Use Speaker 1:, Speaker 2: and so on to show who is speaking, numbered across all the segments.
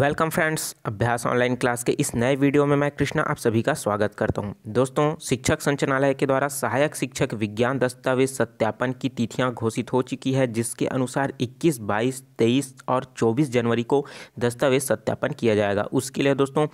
Speaker 1: welcome friends अभ्यास online class के इस नए वीडियो में मैं कृष्णा आप सभी का स्वागत करता हूं दोस्तों शिक्षक संचनालय के द्वारा सहायक शिक्षक विज्ञान दस्तावेज सत्यापन की तिथियां घोषित हो चुकी है जिसके अनुसार 21, 22, 23 और 24 जनवरी को दस्तावेज सत्यापन किया जाएगा उसके लिए दोस्तों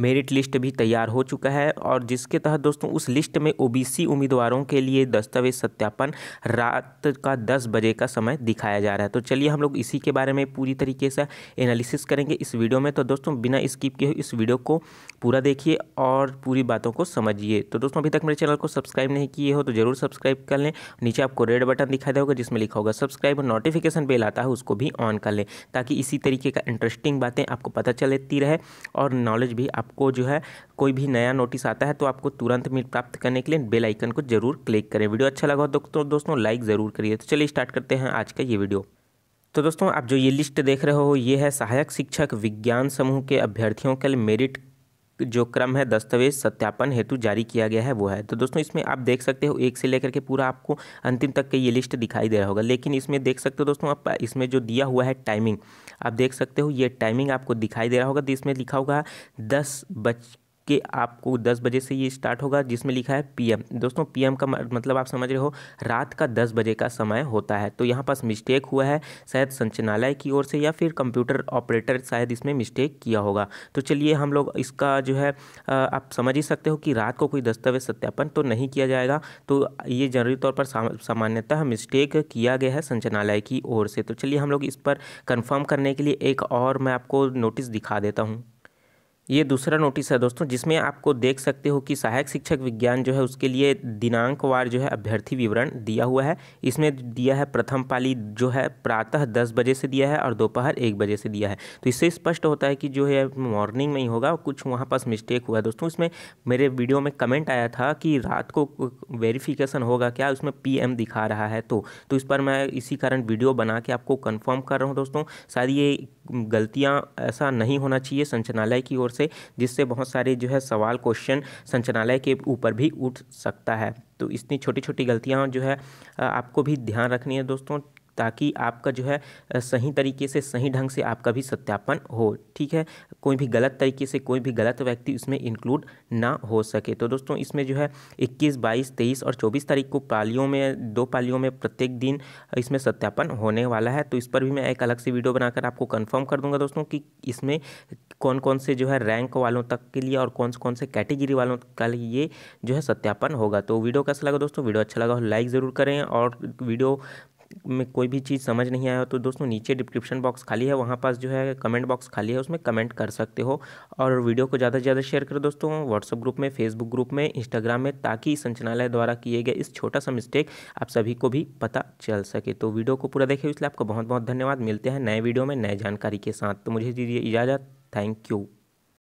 Speaker 1: मेरिट लिस्ट भी तैयार हो चुका है और जिसके तहत दोस्तों उस लिस्ट में ओ उम्मीदवारों के लिए दस्तावेज सत्यापन रात का दस बजे का समय दिखाया जा रहा है तो चलिए हम लोग इसी के बारे में पूरी तरीके से एनालिसिस करेंगे इस वीडियो में तो दोस्तों बिना स्किप किए इस वीडियो को पूरा देखिए और पूरी बातों को समझिए तो दोस्तों अभी तक मेरे चैनल को सब्सक्राइब नहीं किए हो तो जरूर सब्सक्राइब कर लें नीचे आपको रेड बटन दिखाई देगा जिसमें लिखा होगा सब्सक्राइब और नोटिफिकेशन बेल आता है उसको भी ऑन कर लें ताकि इसी तरीके का इंटरेस्टिंग बातें आपको पता चलती रहे और नॉलेज भी आपको जो है कोई भी नया नोटिस आता है तो आपको तुरंत मिल प्राप्त करने के लिए बेल आइकन को जरूर क्लिक करें वीडियो अच्छा लगा हो तो दोस्तों लाइक ज़रूर करिए तो चलिए स्टार्ट करते हैं आज का ये वीडियो तो दोस्तों आप जो ये लिस्ट देख रहे हो ये है सहायक शिक्षक विज्ञान समूह के अभ्यर्थियों के लिए मेरिट जो क्रम है दस्तावेज सत्यापन हेतु जारी किया गया है वो है तो दोस्तों इसमें आप देख सकते हो एक से लेकर के पूरा आपको अंतिम तक के ये लिस्ट दिखाई दे रहा होगा लेकिन इसमें देख सकते हो दोस्तों आप इसमें जो दिया हुआ है टाइमिंग आप देख सकते हो ये टाइमिंग आपको दिखाई दे रहा होगा तो इसमें लिखा होगा दस बज कि आपको दस बजे से ये स्टार्ट होगा जिसमें लिखा है पीएम दोस्तों पीएम का मतलब आप समझ रहे हो रात का दस बजे का समय होता है तो यहाँ पास मिस्टेक हुआ है शायद संचनालय की ओर से या फिर कंप्यूटर ऑपरेटर शायद इसमें मिस्टेक किया होगा तो चलिए हम लोग इसका जो है आप समझ ही सकते हो कि रात को कोई दस्तावेज सत्यापन तो नहीं किया जाएगा तो ये जनरली तौर पर सामान्यतः मिस्टेक किया गया है संचनालय की ओर से तो चलिए हम लोग इस पर कन्फर्म करने के लिए एक और मैं आपको नोटिस दिखा देता हूँ ये दूसरा नोटिस है दोस्तों जिसमें आपको देख सकते हो कि सहायक शिक्षक विज्ञान जो है उसके लिए दिनांकवार जो है अभ्यर्थी विवरण दिया हुआ है इसमें दिया है प्रथम पाली जो है प्रातः दस बजे से दिया है और दोपहर एक बजे से दिया है तो इससे स्पष्ट होता है कि जो है मॉर्निंग में ही होगा कुछ वहाँ पास मिस्टेक हुआ है दोस्तों इसमें मेरे वीडियो में कमेंट आया था कि रात को वेरिफिकेशन होगा क्या उसमें पी दिखा रहा है तो, तो इस पर मैं इसी कारण वीडियो बना के आपको कन्फर्म कर रहा हूँ दोस्तों शायद ये गलतियाँ ऐसा नहीं होना चाहिए संचनालय की ओर से जिससे बहुत सारे जो है सवाल क्वेश्चन संचनालय के ऊपर भी उठ सकता है तो इतनी छोटी छोटी गलतियाँ जो है आपको भी ध्यान रखनी है दोस्तों ताकि आपका जो है सही तरीके से सही ढंग से आपका भी सत्यापन हो ठीक है कोई भी गलत तरीके से कोई भी गलत व्यक्ति उसमें इंक्लूड ना हो सके तो दोस्तों इसमें जो है 21, 22, 23 और 24 तारीख को पालियों में दो पालियों में प्रत्येक दिन इसमें सत्यापन होने वाला है तो इस पर भी मैं एक अलग से वीडियो बनाकर आपको कन्फर्म कर दूंगा दोस्तों कि इसमें कौन कौन से जो है रैंक वालों तक के लिए और कौन कौन से कैटेगरी वालों का लिए जो है सत्यापन होगा तो वीडियो कैसा लगा दोस्तों वीडियो अच्छा लगा हो लाइक ज़रूर करें और वीडियो में कोई भी चीज़ समझ नहीं आया हो तो दोस्तों नीचे डिस्क्रिप्शन बॉक्स खाली है वहाँ पास जो है कमेंट बॉक्स खाली है उसमें कमेंट कर सकते हो और वीडियो को ज़्यादा से ज़्यादा शेयर करो दोस्तों व्हाट्सअप ग्रुप में फेसबुक ग्रुप में इंस्टाग्राम में ताकि संचनालय द्वारा किए गए इस छोटा सा मिस्टेक आप सभी को भी पता चल सके तो वीडियो को पूरा देखे इसलिए आपको बहुत बहुत धन्यवाद मिलते हैं नए वीडियो में नए जानकारी के साथ तो मुझे दीजिए इजाज़त थैंक यू